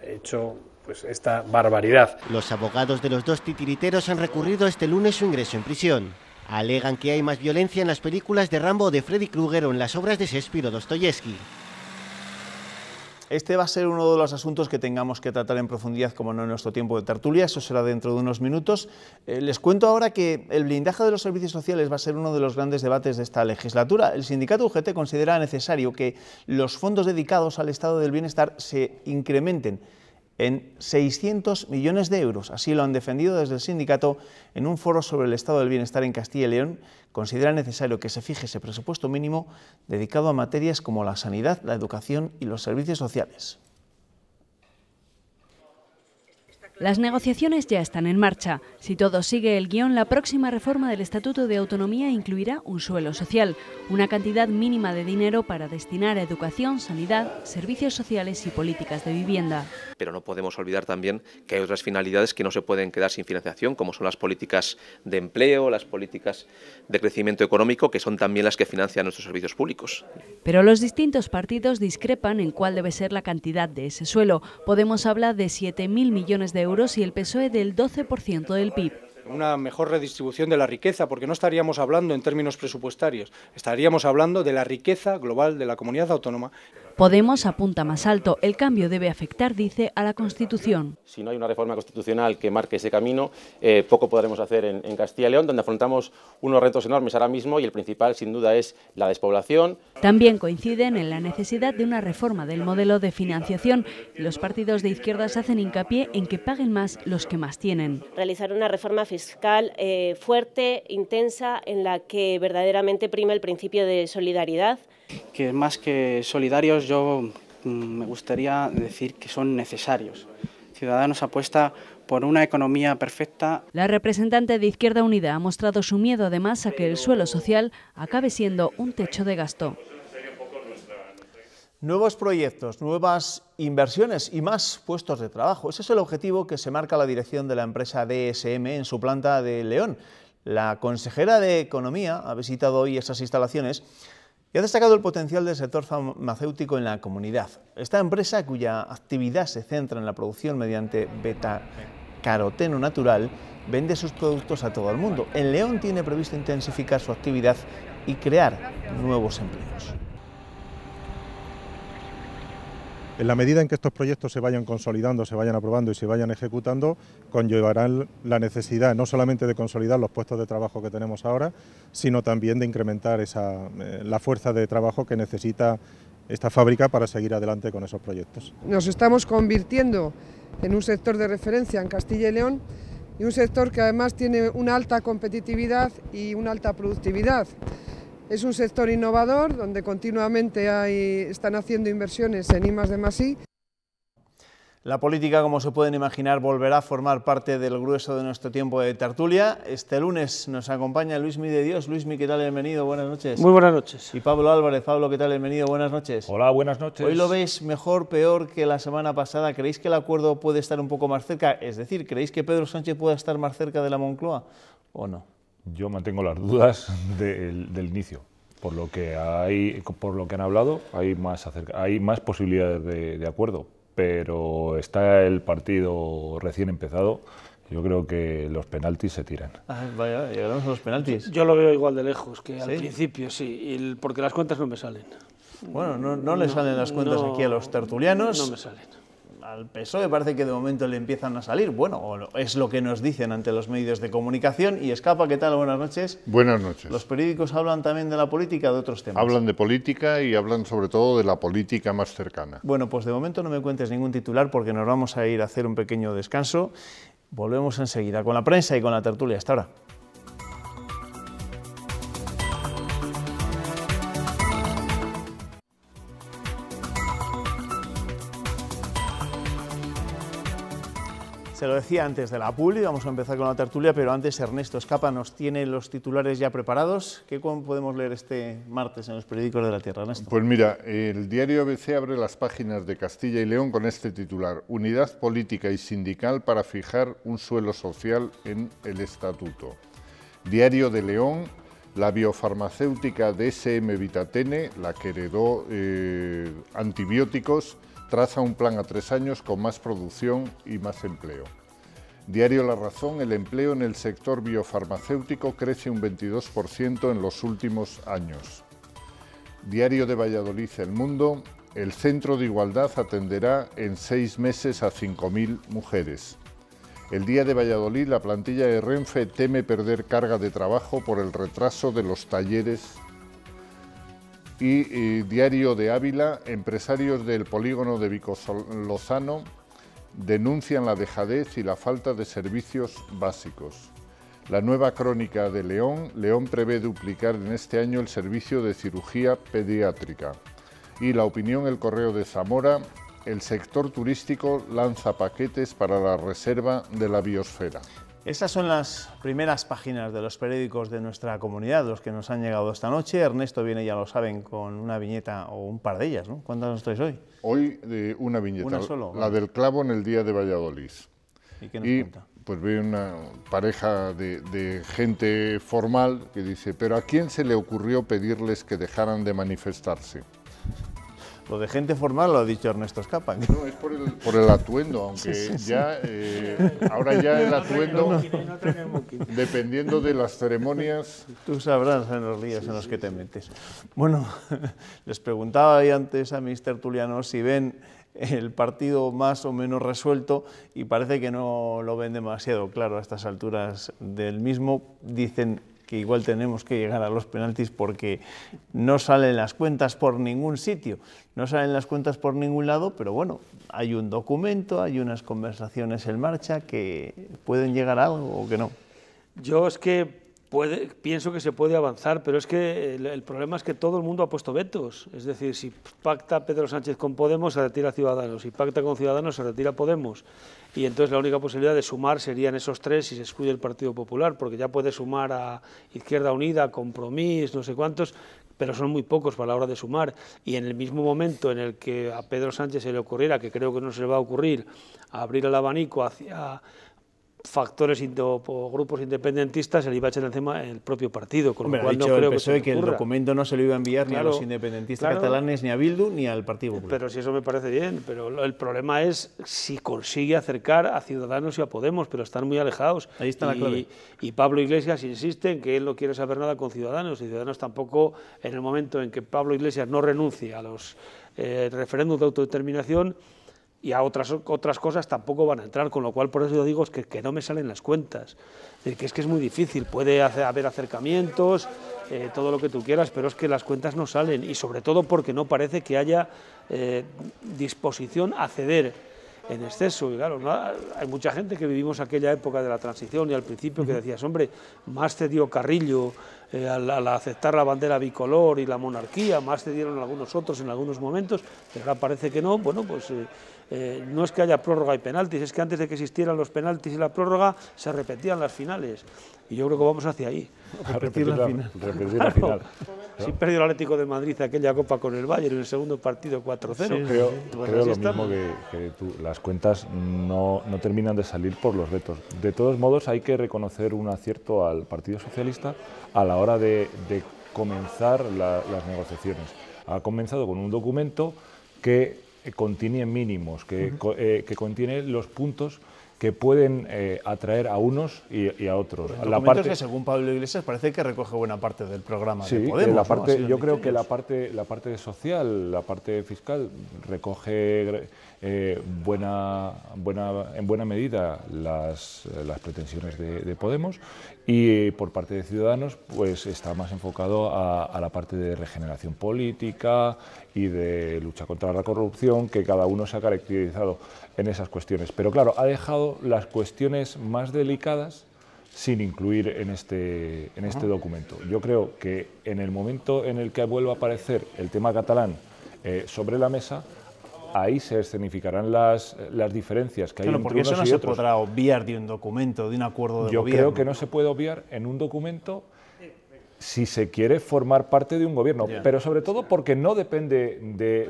hecho pues, esta barbaridad. Los abogados de los dos titiriteros han recurrido este lunes su ingreso en prisión. Alegan que hay más violencia en las películas de Rambo de Freddy Krueger o en las obras de Shakespeare o Dostoyevsky. Este va a ser uno de los asuntos que tengamos que tratar en profundidad, como no en nuestro tiempo de tertulia, eso será dentro de unos minutos. Eh, les cuento ahora que el blindaje de los servicios sociales va a ser uno de los grandes debates de esta legislatura. El sindicato UGT considera necesario que los fondos dedicados al estado del bienestar se incrementen en 600 millones de euros. Así lo han defendido desde el sindicato en un foro sobre el estado del bienestar en Castilla y León. Considera necesario que se fije ese presupuesto mínimo dedicado a materias como la sanidad, la educación y los servicios sociales. Las negociaciones ya están en marcha. Si todo sigue el guión, la próxima reforma del Estatuto de Autonomía incluirá un suelo social, una cantidad mínima de dinero para destinar a educación, sanidad, servicios sociales y políticas de vivienda. Pero no podemos olvidar también que hay otras finalidades que no se pueden quedar sin financiación, como son las políticas de empleo, las políticas de crecimiento económico, que son también las que financian nuestros servicios públicos. Pero los distintos partidos discrepan en cuál debe ser la cantidad de ese suelo. Podemos hablar de 7.000 millones de euros y el PSOE del 12% del PIB una mejor redistribución de la riqueza, porque no estaríamos hablando en términos presupuestarios, estaríamos hablando de la riqueza global de la comunidad autónoma. Podemos apunta más alto, el cambio debe afectar, dice, a la Constitución. Si no hay una reforma constitucional que marque ese camino, eh, poco podremos hacer en, Castilla y León, donde afrontamos unos retos enormes ahora mismo y el principal, sin duda, es la despoblación. También coinciden en la necesidad de una reforma del modelo de financiación los partidos de izquierdas hacen hincapié en que paguen más los que más tienen. Realizar una reforma fiscal eh, fuerte, intensa, en la que verdaderamente prima el principio de solidaridad que más que solidarios yo mm, me gustaría decir que son necesarios. Ciudadanos apuesta por una economía perfecta. La representante de Izquierda Unida ha mostrado su miedo además a que el suelo social acabe siendo un techo de gasto. Nuevos proyectos, nuevas inversiones y más puestos de trabajo. Ese es el objetivo que se marca la dirección de la empresa DSM en su planta de León. La consejera de Economía ha visitado hoy esas instalaciones y ha destacado el potencial del sector farmacéutico en la comunidad. Esta empresa, cuya actividad se centra en la producción mediante beta caroteno natural, vende sus productos a todo el mundo. En León tiene previsto intensificar su actividad y crear nuevos empleos. En la medida en que estos proyectos se vayan consolidando, se vayan aprobando y se vayan ejecutando, conllevarán la necesidad no solamente de consolidar los puestos de trabajo que tenemos ahora, sino también de incrementar eh, la fuerza de trabajo que necesita esta fábrica para seguir adelante con esos proyectos. Nos estamos convirtiendo en un sector de referencia en Castilla y León y un sector que además tiene una alta competitividad y una alta productividad. Es un sector innovador donde continuamente hay, están haciendo inversiones en I de La política, como se pueden imaginar, volverá a formar parte del grueso de nuestro tiempo de tertulia. Este lunes nos acompaña Luis de Dios. Luis Luismi, ¿qué tal? Bienvenido, buenas noches. Muy buenas noches. Y Pablo Álvarez. Pablo, ¿qué tal? Bienvenido, buenas noches. Hola, buenas noches. ¿Hoy lo veis mejor, peor que la semana pasada? ¿Creéis que el acuerdo puede estar un poco más cerca? Es decir, ¿creéis que Pedro Sánchez pueda estar más cerca de la Moncloa o no? Yo mantengo las dudas del, inicio. Por lo que hay, por lo que han hablado, hay más posibilidades de, acuerdo. Pero está el partido recién empezado. Yo creo que los penaltis se tiran. Ah, vaya, a los penaltis. Yo lo veo igual de lejos que al principio, sí, porque las cuentas no me salen. Bueno, no, le salen las cuentas aquí a los tertulianos. No me salen al PSOE parece que de momento le empiezan a salir. Bueno, es lo que nos dicen ante los medios de comunicación. Y Escapa, ¿qué tal? Buenas noches. Buenas noches. Los periódicos hablan también de la política, de otros temas. Hablan de política y hablan sobre todo de la política más cercana. Bueno, pues de momento no me cuentes ningún titular porque nos vamos a ir a hacer un pequeño descanso. Volvemos enseguida con la prensa y con la tertulia. Hasta ahora. Te lo decía antes de la publi, vamos a empezar con la tertulia, pero antes Ernesto Escapa nos tiene los titulares ya preparados. ¿Qué podemos leer este martes en los periódicos de la Tierra, Ernesto? Pues mira, el diario ABC abre las páginas de Castilla y León con este titular, Unidad Política y Sindical para fijar un suelo social en el Estatuto. Diario de León, la biofarmacéutica de SM Vitatene, la que heredó eh, antibióticos, traza un plan a tres años con más producción y más empleo. Diario La Razón, el empleo en el sector biofarmacéutico crece un 22% en los últimos años. Diario de Valladolid El Mundo, el Centro de Igualdad atenderá en seis meses a 5.000 mujeres. El día de Valladolid, la plantilla de Renfe teme perder carga de trabajo por el retraso de los talleres y, Diario de Ávila, empresarios del polígono de Vico Lozano denuncian la dejadez y la falta de servicios básicos. La nueva crónica de León, León prevé duplicar en este año el servicio de cirugía pediátrica. Y la opinión El Correo de Zamora, el sector turístico lanza paquetes para la reserva de la biosfera. Estas son las primeras páginas de los periódicos de nuestra comunidad, los que nos han llegado esta noche. Ernesto viene, ya lo saben, con una viñeta o un par de ellas, ¿no? ¿Cuántas nos traes hoy? Hoy de eh, una viñeta, solo? la del clavo en el día de Valladolid. ¿Y qué nos cuenta? Pues ve una pareja de gente formal que dice, pero ¿a quién se le ocurrió pedirles que dejaran de manifestarse? Lo de gente formal lo ha dicho Ernesto Escapan. No, es por el, por el atuendo, aunque ya ahora ya el atuendo, dependiendo de las ceremonias. Tú sabrás en los días en los que te metes. Bueno, les preguntaba ahí antes a Mr. Tuliano si ven el partido más o menos resuelto y parece que no lo ven demasiado claro a estas alturas del mismo. Dicen que igual tenemos que llegar a los penaltis porque no salen las cuentas por ningún sitio, no salen las cuentas por ningún lado, pero bueno, hay un documento, hay unas conversaciones en marcha que pueden llegar a algo o que no. Yo es que pienso que se puede avanzar, pero es que el, problema es que todo el mundo ha puesto vetos. Es decir, si pacta Pedro Sánchez con Podemos, se retira Ciudadanos. Si pacta con Ciudadanos, se retira Podemos. Y entonces la única posibilidad de sumar serían esos tres si se excluye el Partido Popular, porque ya puede sumar a Izquierda Unida, Compromís, no sé cuántos, pero son muy pocos para la hora de sumar. Y en el mismo momento en el que a Pedro Sánchez se le ocurriera, que creo que no se le va a ocurrir, abrir el abanico hacia factores o grupos independentistas se le iba a echar encima el propio partido. Con ha dicho creo el PSOE que, el documento no se lo iba a enviar ni a los independentistas catalanes, ni a Bildu, ni al Partido Popular. Pero si eso me parece bien, pero el problema es si consigue acercar a Ciudadanos y a Podemos, pero están muy alejados. Ahí está la y, clave. Y Pablo Iglesias insiste en que él no quiere saber nada con Ciudadanos, y Ciudadanos tampoco, en el momento en que Pablo Iglesias no renuncie a los eh, de autodeterminación, y a otras, otras cosas tampoco van a entrar, con lo cual por eso yo digo es que, no me salen las cuentas, es que es que es muy difícil, puede haber acercamientos, eh, todo lo que tú quieras, pero es que las cuentas no salen y sobre todo porque no parece que haya eh, disposición a ceder en exceso. Y claro, hay mucha gente que vivimos aquella época de la transición y al principio que decías, hombre, más cedió Carrillo eh, al, al, aceptar la bandera bicolor y la monarquía, más cedieron algunos otros en algunos momentos, pero ahora parece que no. Bueno, pues eh, no es que haya prórroga y penaltis, es que antes de que existieran los penaltis y la prórroga se repetían las finales. Y yo creo que vamos hacia ahí. repetir, la, final. perdió el Atlético de Madrid aquella copa con el Bayern en el segundo partido 4-0. creo, pues lo mismo que, tú. Las cuentas no, terminan de salir por los retos. De todos modos, hay que reconocer un acierto al Partido Socialista a la hora de, comenzar las negociaciones. Ha comenzado con un documento que eh, contiene mínimos, que, eh, que contiene los puntos que pueden eh, atraer a unos y, a otros. la parte que según Pablo Iglesias parece que recoge buena parte del programa de Podemos. La parte, yo creo que la parte, la parte social, la parte fiscal recoge buena, buena, en buena medida las, pretensiones de, Podemos y por parte de Ciudadanos pues está más enfocado a la parte de regeneración política, y de lucha contra la corrupción, que cada uno se ha caracterizado en esas cuestiones. Pero claro, ha dejado las cuestiones más delicadas sin incluir en este, en este documento. Yo creo que en el momento en el que vuelva a aparecer el tema catalán eh, sobre la mesa, ahí se escenificarán las, las diferencias que hay entre porque eso no se podrá obviar de un documento, de un acuerdo de Yo creo que no se puede obviar en un documento si se quiere formar parte de un gobierno, pero sobre todo porque no depende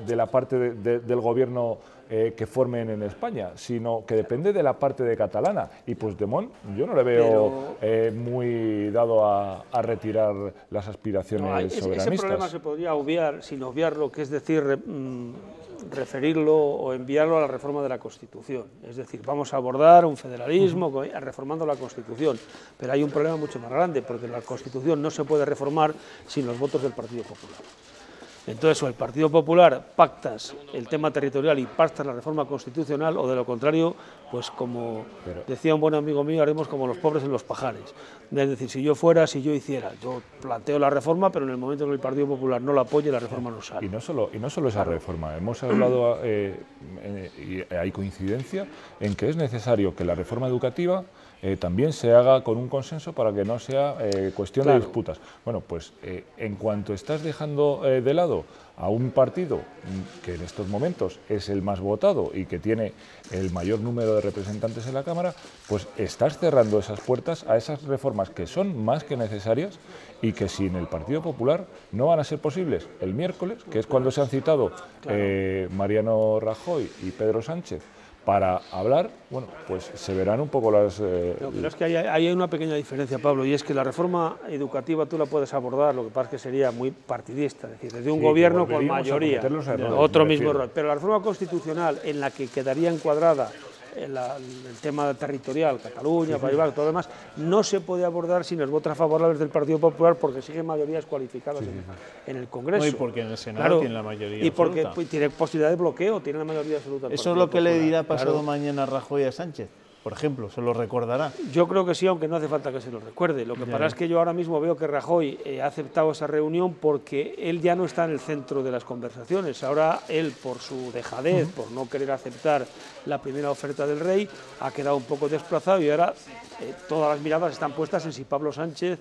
de, la parte del gobierno eh, que formen en España, sino que depende de la parte de catalana. Y pues Mon, yo no le veo eh, muy dado a, retirar las aspiraciones no, Ese problema se podría obviar, sin lo que es decir, mm, referirlo o enviarlo a la reforma de la Constitución. Es decir, vamos a abordar un federalismo reformando la Constitución, pero hay un problema mucho más grande, porque la Constitución no se puede reformar sin los votos del Partido Popular. Entonces, o el Partido Popular pactas el tema territorial y pactas la reforma constitucional, o de lo contrario, pues como decía un buen amigo mío, haremos como los pobres en los pajares. Es decir, si yo fuera, si yo hiciera, yo planteo la reforma, pero en el momento en que el Partido Popular no la apoye, la reforma no sale. Y no solo, y no esa reforma, hemos hablado, eh, eh, y hay coincidencia, en que es necesario que la reforma educativa eh, también se haga con un consenso para que no sea eh, cuestión de disputas. Bueno, pues eh, en cuanto estás dejando de lado a un partido mm, que en estos momentos es el más votado y que tiene el mayor número de representantes en la Cámara, pues estás cerrando esas puertas a esas reformas que son más que necesarias y que sin el Partido Popular no van a ser posibles. El miércoles, que es cuando se han citado Mariano Rajoy y Pedro Sánchez para hablar, bueno, pues se verán un poco las... es eh, que hay, hay, una pequeña diferencia, Pablo, y es que la reforma educativa tú la puedes abordar, lo que pasa es que sería muy partidista, es decir, desde un gobierno con mayoría, otro mismo error. Pero la reforma constitucional en la que quedaría encuadrada eh, el, tema territorial, Cataluña, País todo lo demás, no se puede abordar sin los votos favorables del Partido Popular porque siguen mayorías cualificadas en, el Congreso. y porque en el Senado tiene la mayoría Y porque tiene posibilidad de bloqueo, tiene la mayoría absoluta. Eso es lo que le dirá pasado mañana Rajoy a Sánchez por ejemplo, se lo recordará. Yo creo que sí, aunque no hace falta que se lo recuerde. Lo que pasa es que yo ahora mismo veo que Rajoy eh, ha aceptado esa reunión porque él ya no está en el centro de las conversaciones. Ahora él, por su dejadez, por no querer aceptar la primera oferta del rey, ha quedado un poco desplazado y ahora eh, todas las miradas están puestas en si Pablo Sánchez,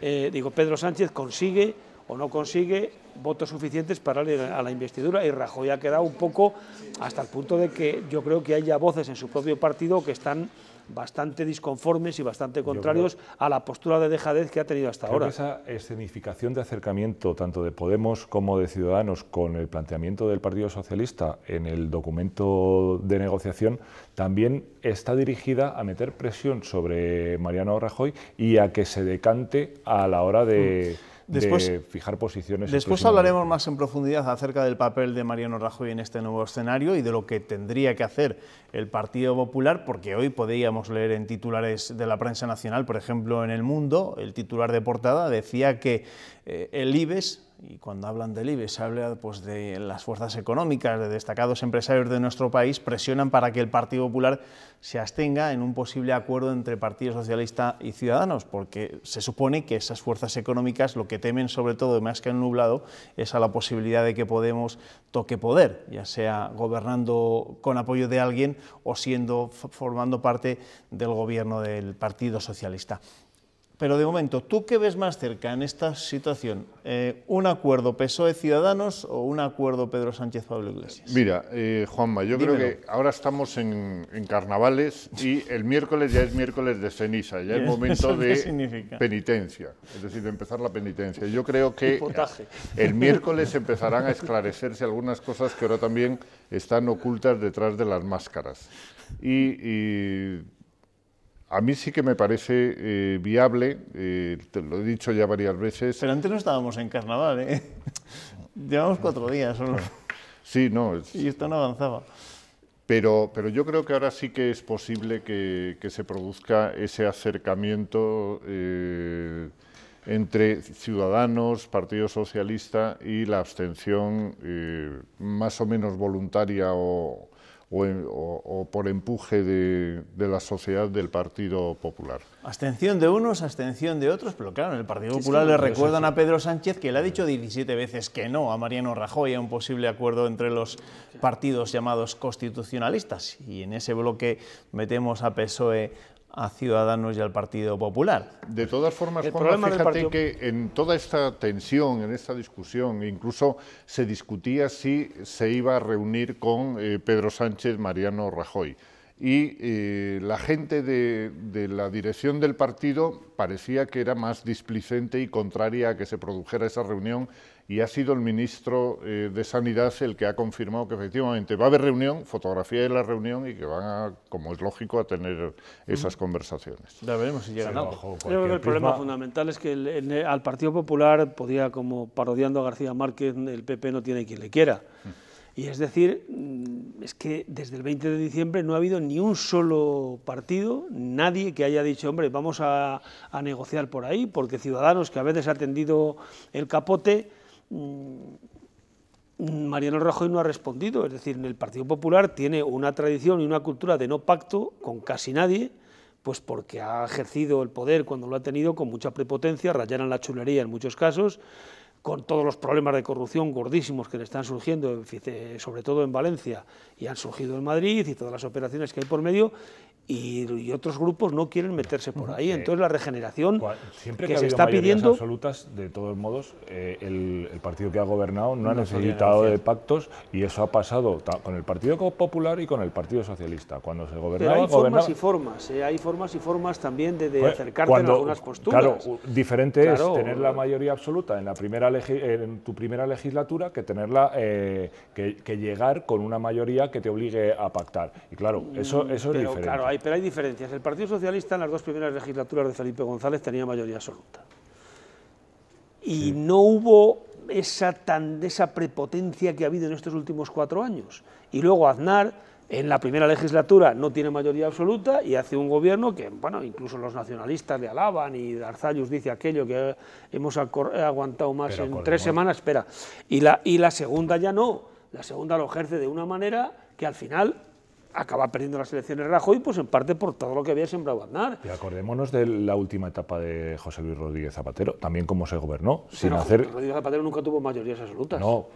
eh, digo, Pedro Sánchez consigue o no consigue votos suficientes para a la investidura y Rajoy ha quedado un poco hasta el punto de que yo creo que haya voces en su propio partido que están bastante disconformes y bastante contrarios a la postura de dejadez que ha tenido hasta ahora. esa escenificación de acercamiento tanto de Podemos como de Ciudadanos con el planteamiento del Partido Socialista en el documento de negociación también está dirigida a meter presión sobre Mariano Rajoy y a que se decante a la hora de... Mm después, fijar posiciones. Después hablaremos más en profundidad acerca del papel de Mariano Rajoy en este nuevo escenario y de lo que tendría que hacer el Partido Popular, porque hoy podíamos leer en titulares de la prensa nacional, por ejemplo en El Mundo, el titular de portada decía que eh, el IBES y cuando hablan del e, se habla pues, de las fuerzas económicas, de destacados empresarios de nuestro país, presionan para que el Partido Popular se abstenga en un posible acuerdo entre Partido Socialista y Ciudadanos, porque se supone que esas fuerzas económicas lo que temen, sobre todo, más que han nublado, es a la posibilidad de que Podemos toque poder, ya sea gobernando con apoyo de alguien o siendo formando parte del gobierno del Partido Socialista. Pero de momento, ¿tú qué ves más cerca en esta situación? Eh, ¿Un acuerdo PSOE-Ciudadanos o un acuerdo Pedro Sánchez-Pablo Iglesias? Mira, eh, Juanma, yo creo que ahora estamos en, carnavales y el miércoles ya es miércoles de ceniza, ya es momento de penitencia, es decir, de empezar la penitencia. Yo creo que el miércoles empezarán a esclarecerse algunas cosas que ahora también están ocultas detrás de las máscaras. y a mí sí que me parece eh, viable, eh, te lo he dicho ya varias veces. Pero antes no estábamos en carnaval, ¿eh? Llevamos cuatro días solo. Sí, no. Y esto no avanzaba. Pero, pero yo creo que ahora sí que es posible que, se produzca ese acercamiento eh, entre ciudadanos, Partido Socialista y la abstención más o menos voluntaria o, o, por empuje de, la sociedad del Partido Popular. Abstención de unos, abstención de otros, pero claro, en el Partido Popular le recuerdan a Pedro Sánchez que le ha dicho 17 veces que no a Mariano Rajoy a un posible acuerdo entre los partidos llamados constitucionalistas. Y en ese bloque metemos a PSOE, a Ciudadanos y al Partido Popular. De todas formas, Juan, fíjate que en toda esta tensión, en esta discusión, incluso se discutía si se iba a reunir con eh, Pedro Sánchez, Mariano Rajoy y eh, la gente de, la dirección del partido parecía que era más displicente y contraria a que se produjera esa reunión y ha sido el ministro eh, de Sanidad el que ha confirmado que efectivamente va a haber reunión, fotografía de la reunión y que van, a, como es lógico, a tener esas conversaciones. Ya veremos si llegan a el problema fundamental es que al Partido Popular podía, como parodiando a García Márquez, el PP no tiene quien le quiera. Y es decir, mm, es que desde el 20 de diciembre no ha habido ni un solo partido, nadie que haya dicho, hombre, vamos a, negociar por ahí, porque Ciudadanos, que a veces ha tendido el capote, mm, Mariano Rajoy no ha respondido. Es decir, el Partido Popular tiene una tradición y una cultura de no pacto con casi nadie, pues porque ha ejercido el poder cuando lo ha tenido con mucha prepotencia, rayar la chulería en muchos casos, con todos los problemas de corrupción gordísimos que le están surgiendo, eh, sobre todo en Valencia, y han surgido en Madrid, y todas las operaciones que hay por medio, y, otros grupos no quieren meterse por ahí. Eh, Entonces la regeneración Siempre que, se está pidiendo... absolutas, de todos modos, eh, el, partido que ha gobernado no, ha necesitado de pactos y eso ha pasado con el Partido Popular y con el Partido Socialista. Cuando se gobernaba... Pero hay formas y formas, eh, hay formas y formas también de, de acercarte a algunas posturas. Claro, diferente es tener la mayoría absoluta en, la primera en tu primera legislatura que tenerla que, llegar con una mayoría que te obligue a pactar. Y claro, eso, eso es diferente. Claro, hay pero hay diferencias. El Partido Socialista en las dos primeras legislaturas de Felipe González tenía mayoría absoluta. Y no hubo esa, tan, esa prepotencia que ha habido en estos últimos cuatro años. Y luego Aznar, en la primera legislatura, no tiene mayoría absoluta y hace un gobierno que, bueno, incluso los nacionalistas le alaban y Arzallus dice aquello que hemos aguantado más en tres semanas. Espera. Y la, y la segunda ya no. La segunda lo ejerce de una manera que al final acaba perdiendo las elecciones Rajoy, pues en parte por todo lo que había sembrado Aznar. Y acordémonos de la última etapa de José Luis Rodríguez Zapatero, también cómo se gobernó, sin hacer... Rodríguez Zapatero nunca tuvo mayorías absolutas. No,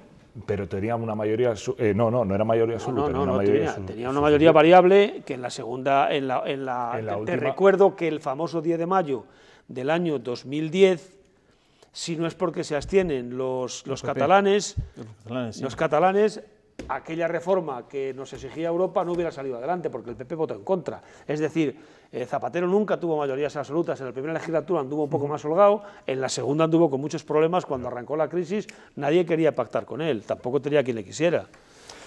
pero tenía una mayoría... Eh, no, no, no era mayoría absoluta. No, no, no, tenía, una mayoría variable que en la segunda... En la, te, recuerdo que el famoso 10 de mayo del año 2010 si no es porque se abstienen los, los, catalanes, los catalanes, sí. los catalanes aquella reforma que nos exigía Europa no hubiera salido adelante, porque el PP votó en contra. Es decir, eh, Zapatero nunca tuvo mayorías absolutas. En la primera legislatura anduvo un poco más holgado, en la segunda anduvo con muchos problemas. Cuando arrancó la crisis, nadie quería pactar con él, tampoco tenía quien le quisiera.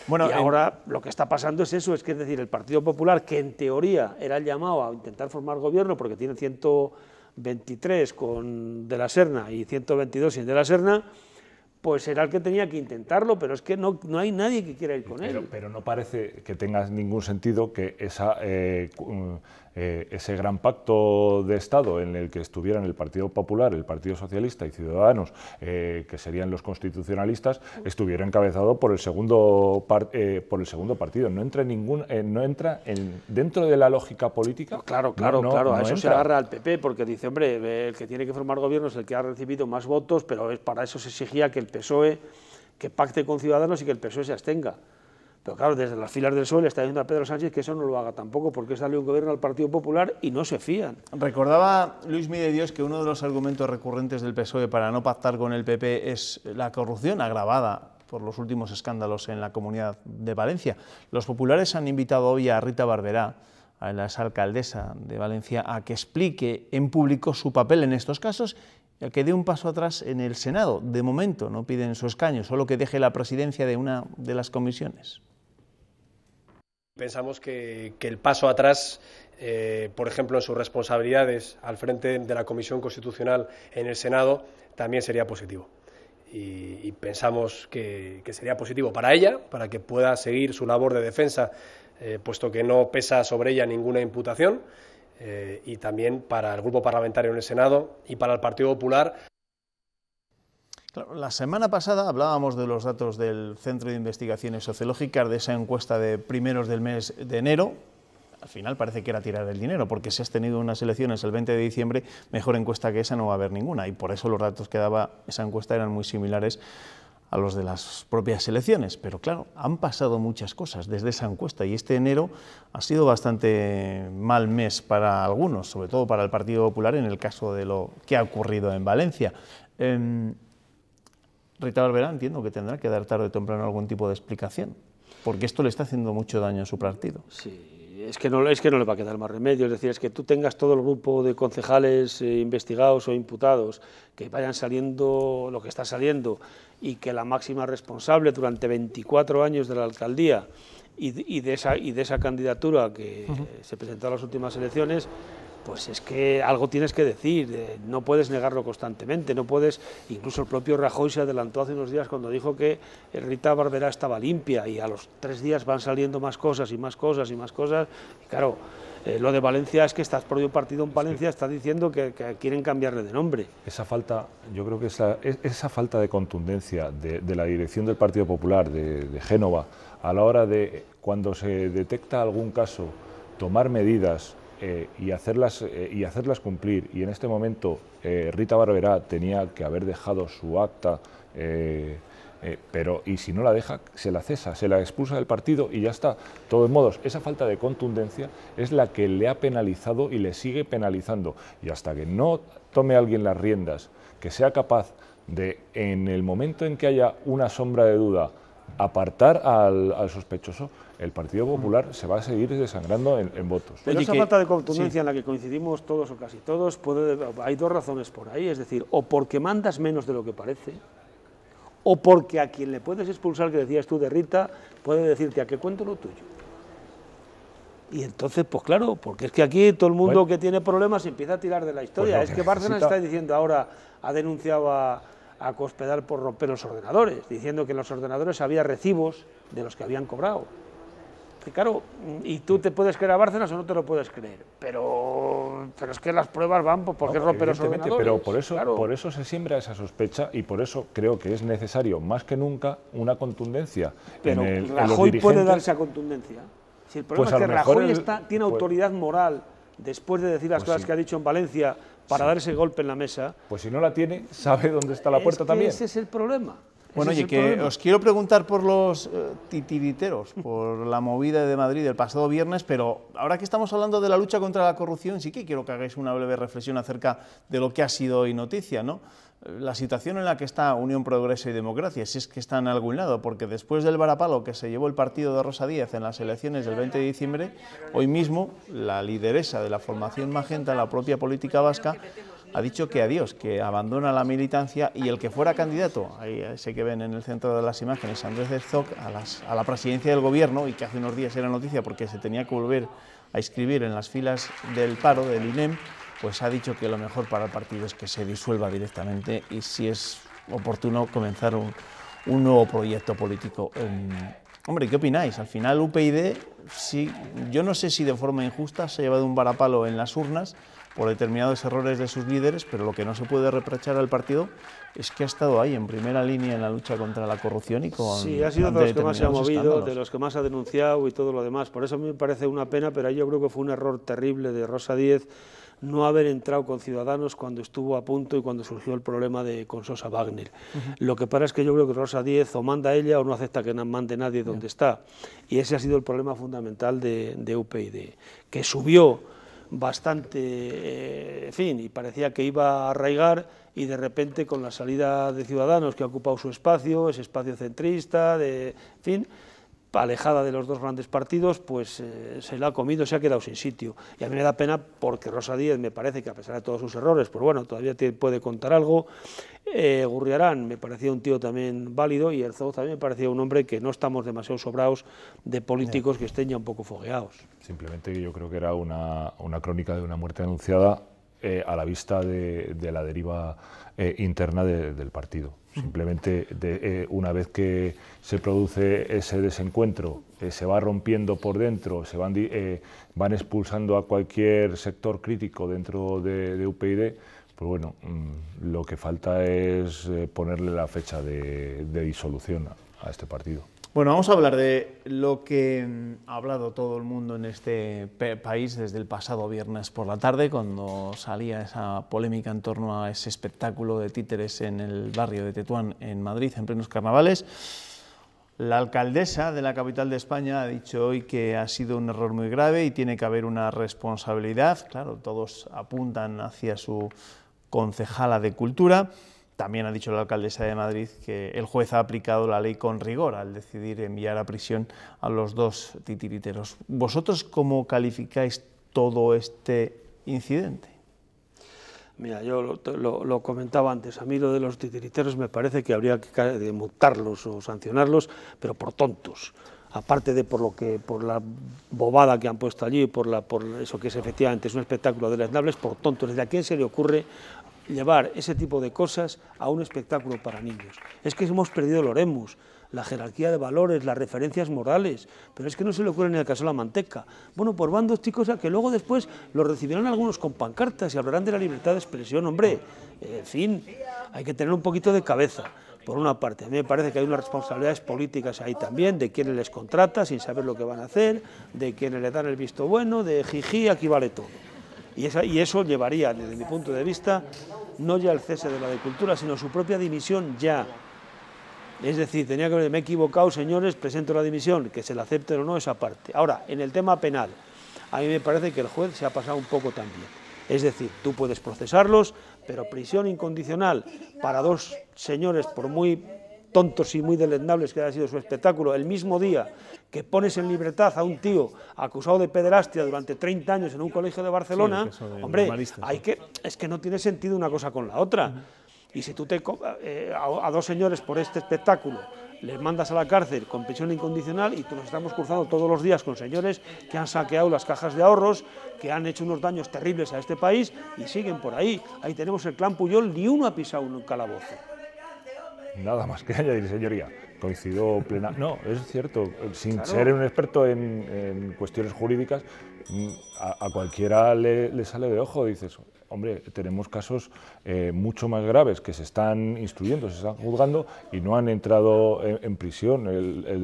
Bueno, ahora lo que está pasando es eso, es que es decir, el Partido Popular, que en teoría era el llamado a intentar formar gobierno porque tiene 123 con De la Serna y 122 sin De la Serna, pues era el que tenía que intentarlo, pero es que no, no hay nadie que quiera ir con pero, él. Pero no parece que tenga ningún sentido que esa, eh, eh, ese gran pacto de Estado en el que estuvieran el Partido Popular, el Partido Socialista y Ciudadanos, eh, que serían los constitucionalistas, estuviera encabezado por el segundo, eh, por el segundo partido. No entra, ningún, no entra en, dentro de la lógica política. claro, claro, claro. a eso se agarra al PP porque dice, hombre, el que tiene que formar gobierno es el que ha recibido más votos, pero es, para eso se exigía que el PSOE que pacte con Ciudadanos y que el PSOE se abstenga. Pero claro, desde las filas del suelo está diciendo a Pedro Sánchez que eso no lo haga tampoco, porque salió un gobierno al Partido Popular y no se fían. Recordaba Luis Dios que uno de los argumentos recurrentes del PSOE para no pactar con el PP es la corrupción agravada por los últimos escándalos en la Comunidad de Valencia. Los populares han invitado hoy a Rita Barberá, a la alcaldesa de Valencia, a que explique en público su papel en estos casos y a que dé un paso atrás en el Senado. De momento no piden su escaño, solo que deje la presidencia de una de las comisiones. Pensamos que, el paso atrás eh, por ejemplo, en sus responsabilidades al frente de la Comisión Constitucional en el Senado, también sería positivo. Y, pensamos que, sería positivo para ella, para que pueda seguir su labor de defensa, eh, puesto que no pesa sobre ella ninguna imputación, eh, y también para el Grupo Parlamentario en el Senado y para el Partido Popular. La semana pasada hablábamos de los datos del Centro de Investigaciones Sociológicas, de esa encuesta de primeros del mes de enero. Al final parece que era tirar el dinero, porque si has tenido unas elecciones el 20 de diciembre, mejor encuesta que esa no va a haber ninguna. Y por eso los datos que daba esa encuesta eran muy similares a los de las propias elecciones. Pero claro, han pasado muchas cosas desde esa encuesta y este enero ha sido bastante mal mes para algunos, sobre todo para el Partido Popular en el caso de lo que ha ocurrido en Valencia. Em, Rita Barberá entiendo que tendrá que dar tarde o temprano algún tipo de explicación, porque esto le está haciendo mucho daño a su partido. Sí, es que no, es que no le va a quedar más remedio, es decir, es que tú tengas todo el grupo de concejales eh, investigados o imputados que vayan saliendo lo que está saliendo y que la máxima responsable durante 24 años de la alcaldía y, de, esa, y de esa candidatura que se presentó a las últimas elecciones pues es que algo tienes que decir, eh, no puedes negarlo constantemente, no puedes, incluso el propio Rajoy se adelantó hace unos días cuando dijo que Rita Barbera estaba limpia y a los tres días van saliendo más cosas y más cosas y más cosas, y claro, eh, lo de Valencia es que estás el propio partido en Valencia está diciendo que, quieren cambiarle de nombre. Esa falta, yo creo que esa, falta de contundencia de, la dirección del Partido Popular de Génova a la hora de, cuando se detecta algún caso, tomar medidas eh, y, hacerlas, eh, y hacerlas cumplir. Y en este momento eh, Rita Barberá tenía que haber dejado su acta, pero y si no la deja, se la cesa, se la expulsa del partido y ya está. De todos modos, esa falta de contundencia es la que le ha penalizado y le sigue penalizando. Y hasta que no tome alguien las riendas, que sea capaz de, en el momento en que haya una sombra de duda, apartar al, sospechoso, el Partido mm. Popular se va a seguir desangrando en, votos. Pero esa falta de contundencia en la que coincidimos todos o casi todos, puede, hay dos razones por ahí, es decir, o porque mandas menos de lo que parece, o porque a quien le puedes expulsar, que decías tú de Rita, puede decirte a qué cuento lo tuyo. Y entonces, pues claro, porque es que aquí todo el mundo que tiene problemas empieza a tirar de la historia. Pues es que Barcelona está diciendo ahora, ha denunciado a a cospedar por romper los ordenadores, diciendo que en los ordenadores había recibos de los que habían cobrado. Y claro, y tú te puedes creer a Bárcenas o no te lo puedes creer, pero, es que las pruebas van por qué romper los ordenadores. Pero por eso, por eso se siembra esa sospecha y por eso creo que es necesario, más que nunca, una contundencia. Pero Rajoy puede darse a contundencia. Si el problema pues es que Rajoy tiene pues autoridad moral después de decir las pues cosas que ha dicho en Valencia para dar ese golpe en la mesa. Pues si no la tiene, sabe dónde está la puerta también. Ese es el problema. Bueno, oye, que os quiero preguntar por los eh, titiriteros, por la movida de Madrid el pasado viernes, pero ahora que estamos hablando de la lucha contra la corrupción, sí que quiero que hagáis una breve reflexión acerca de lo que ha sido hoy noticia, ¿no? la situación en la que está Unión Progreso y Democracia, si es que está en algún lado, porque después del varapalo que se llevó el partido de Rosa Díaz en las elecciones del 20 de diciembre, hoy mismo la lideresa de la formación magenta, la propia política vasca, ha dicho que adiós, que abandona la militancia y el que fuera candidato, ahí sé que ven en el centro de las imágenes, Andrés Zoc, a, a la presidencia del gobierno, y que hace unos días era noticia porque se tenía que volver a inscribir en las filas del paro, del INEM, pues ha dicho que lo mejor para el partido es que se disuelva directamente y si es oportuno comenzar un, nuevo proyecto político. hombre, ¿qué opináis? Al final UPyD, sí, yo no sé si de forma injusta se ha llevado un varapalo en las urnas por determinados errores de sus líderes, pero lo que no se puede reprochar al partido es que ha estado ahí en primera línea en la lucha contra la corrupción y con... Sí, ha sido de los que más se ha movido, de los que más ha denunciado y todo lo demás. Por eso me parece una pena, pero yo creo que fue un error terrible de Rosa Díez no haber entrado con Ciudadanos cuando estuvo a punto y cuando surgió el problema de con Sosa Wagner. Lo que pasa es que yo creo que Rosa Díez o manda ella o no acepta que mande nadie donde está. Y ese ha sido el problema fundamental de, de que subió bastante, eh, en fin, y parecía que iba a arraigar y de repente con la salida de Ciudadanos que ha ocupado su espacio, ese espacio centrista, de, en fin, alejada de los dos grandes partidos, pues eh, se la ha comido, se ha quedado sin sitio. Y a mí me da pena porque Rosa Díez me parece que a pesar de todos sus errores, pues bueno, todavía puede contar algo. Eh, Gurriarán me parecía un tío también válido y Herzog también me parecía un hombre que no estamos demasiado sobrados de políticos que estén ya un poco fogueados. Simplemente yo creo que era una, crónica de una muerte anunciada eh, a la vista de, la deriva interna del partido. Simplemente eh, una vez que se produce ese desencuentro, eh, se va rompiendo por dentro, se van, eh, van expulsando a cualquier sector crítico dentro de, de UPyD, pues bueno, mm, lo que falta es ponerle la fecha de, disolución a este partido. Bueno, vamos a hablar de lo que mm, ha hablado todo el mundo en este país desde el pasado viernes por la tarde, cuando salía esa polémica en torno a ese espectáculo de títeres en el barrio de Tetuán, en Madrid, en plenos carnavales. La alcaldesa de la capital de España ha dicho hoy que ha sido un error muy grave y tiene que haber una responsabilidad. Claro, todos apuntan hacia su concejala de Cultura. También ha dicho la alcaldesa de Madrid que el juez ha aplicado la ley con rigor al decidir enviar a prisión a los dos titiriteros. ¿Vosotros cómo calificáis todo este incidente? Mira, yo lo, comentaba antes, a mí lo de los titiriteros me parece que habría que mutarlos o sancionarlos, pero por tontos. Aparte de por lo que, por la bobada que han puesto allí, por la, por eso que es efectivamente es un espectáculo de las nables, por tontos. ¿Desde a quién se le ocurre llevar ese tipo de cosas a un espectáculo para niños. Es que hemos perdido el oremus, la jerarquía de valores, las referencias morales, pero es que no se le ocurre en el caso de la manteca. Bueno, por bandos chicos a que luego después lo recibirán algunos con pancartas y hablarán de la libertad de expresión. Hombre, eh, en fin, hay que tener un poquito de cabeza. Por una parte, a mí me parece que hay unas responsabilidades políticas ahí también, de quienes les contrata sin saber lo que van a hacer, de quienes le dan el visto bueno, de jiji, aquí vale todo. Y, eso llevaría, desde mi punto de vista, no ya el cese de la agricultura sino su propia dimisión ya. Es decir, tenía que ver, me he equivocado, señores, presento la dimisión, que se la acepten o no esa parte. Ahora, en el tema penal, a mí me parece que el juez se ha pasado un poco también. Es decir, tú puedes procesarlos, pero prisión incondicional para dos señores, por muy tontos y muy delendables que ha sido su espectáculo, el mismo día que pones en libertad a un tío acusado de pederastia durante 30 años en un colegio de Barcelona, hombre, hay que, es que no tiene sentido una cosa con la otra. Y si tú te, eh, a, dos señores por este espectáculo les mandas a la cárcel con prisión incondicional y tú nos estamos cruzando todos los días con señores que han saqueado las cajas de ahorros, que han hecho unos daños terribles a este país y siguen por ahí. Ahí tenemos el clan Puyol, ni uno ha pisado un calabozo. Nada más que añadir, señoría. Coincido plena. No, es cierto, sin ser un experto en, cuestiones jurídicas, a, cualquiera le, sale de ojo, dices, hombre, tenemos casos eh, mucho más graves que se están instruyendo, se están juzgando y no han entrado en, prisión. El,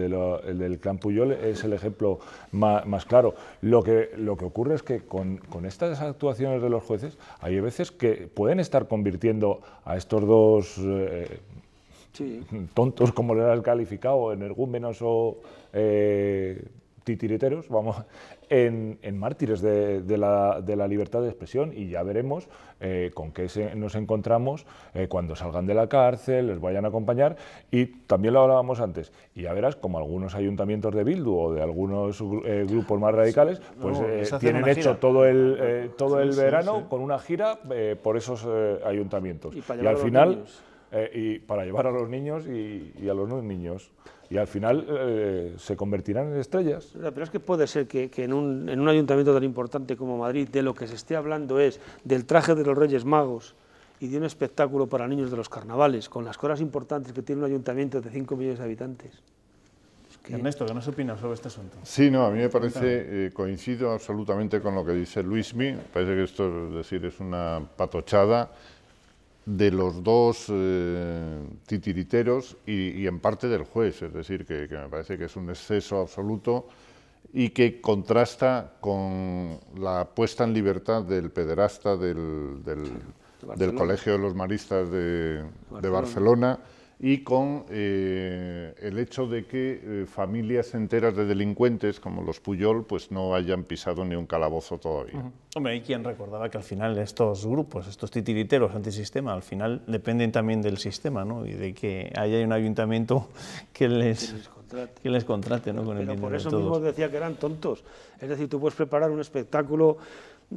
del clan Puyol es el ejemplo más, claro. Lo que, lo que ocurre es que con, estas actuaciones de los jueces hay veces que pueden estar convirtiendo a estos dos... Eh, tontos como le has calificado, energúmenos o eh, titiriteros, vamos, en, mártires de, la, de, la, libertad de expresión y ya veremos eh, con qué nos encontramos eh, cuando salgan de la cárcel, les vayan a acompañar y también lo hablábamos antes, y ya verás como algunos ayuntamientos de Bildu o de algunos eh, grupos más radicales pues tienen hecho todo el, todo el verano con una gira por esos ayuntamientos y, al final... Eh, y para llevar a los niños y, a los no niños. Y al final eh, se convertirán en estrellas. Pero es que puede ser que, en, un, en, un, ayuntamiento tan importante como Madrid, de lo que se esté hablando es del traje de los Reyes Magos y de un espectáculo para niños de los carnavales, con las cosas importantes que tiene un ayuntamiento de 5 millones de habitantes. ¿Qué? Ernesto, ¿qué nos opinas sobre este asunto? Sí, no, a mí me parece, eh, coincido absolutamente con lo que dice Luismi, parece que esto decir, es una patochada de los dos eh, titiriteros y, en parte del juez, es decir, que, me parece que es un exceso absoluto y que contrasta con la puesta en libertad del pederasta del, del, Colegio de los Maristas de, Barcelona y con eh, el hecho de que eh, familias enteras de delincuentes como los Puyol pues no hayan pisado ni un calabozo todavía. Hombre, hay quien recordaba que al final estos grupos, estos titiriteros antisistema, al final dependen también del sistema ¿no? y de que haya un ayuntamiento que les, contrate, que les contrate ¿no? Pero por eso mismo decía que eran tontos. Es decir, tú puedes preparar un espectáculo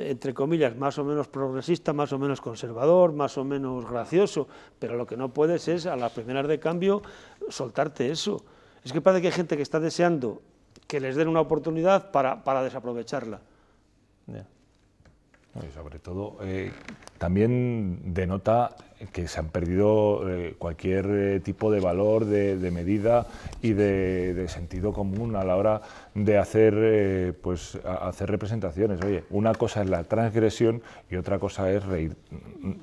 entre comillas, más o menos progresista, más o menos conservador, más o menos gracioso, pero lo que no puedes es a las primeras de cambio soltarte eso. Es que parece que hay gente que está deseando que les den una oportunidad para, desaprovecharla sobre todo, eh, también denota que se han perdido eh, cualquier eh, tipo de valor, de, medida y de, sentido común a la hora de hacer, pues, hacer representaciones. Oye, una cosa es la transgresión y otra cosa es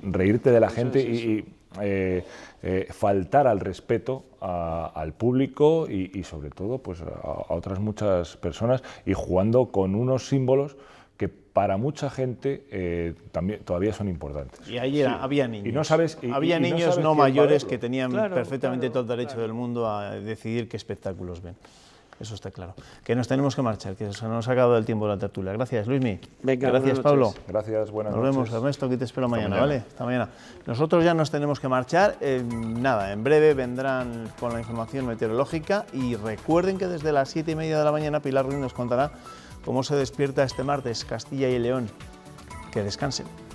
reírte de la gente y, faltar al respeto al público y, sobre todo pues, a otras muchas personas y jugando con unos símbolos para mucha gente eh, también todavía son importantes. Y ahí había niños. no sabes, había niños no, mayores que tenían perfectamente todo el derecho del mundo a decidir qué espectáculos ven. Eso está claro. Que nos tenemos que marchar, que se nos ha acabado el tiempo de la tertulia. Gracias, Luismi. Gracias, Pablo. Gracias, buenas noches. Nos vemos, Ernesto, que te espero mañana, ¿vale? Hasta mañana. Nosotros ya nos tenemos que marchar. Eh, nada, en breve vendrán con la información meteorológica y recuerden que desde las 7 y media de la mañana Pilar Ruiz nos contará cómo se despierta este martes Castilla y León. Que descansen.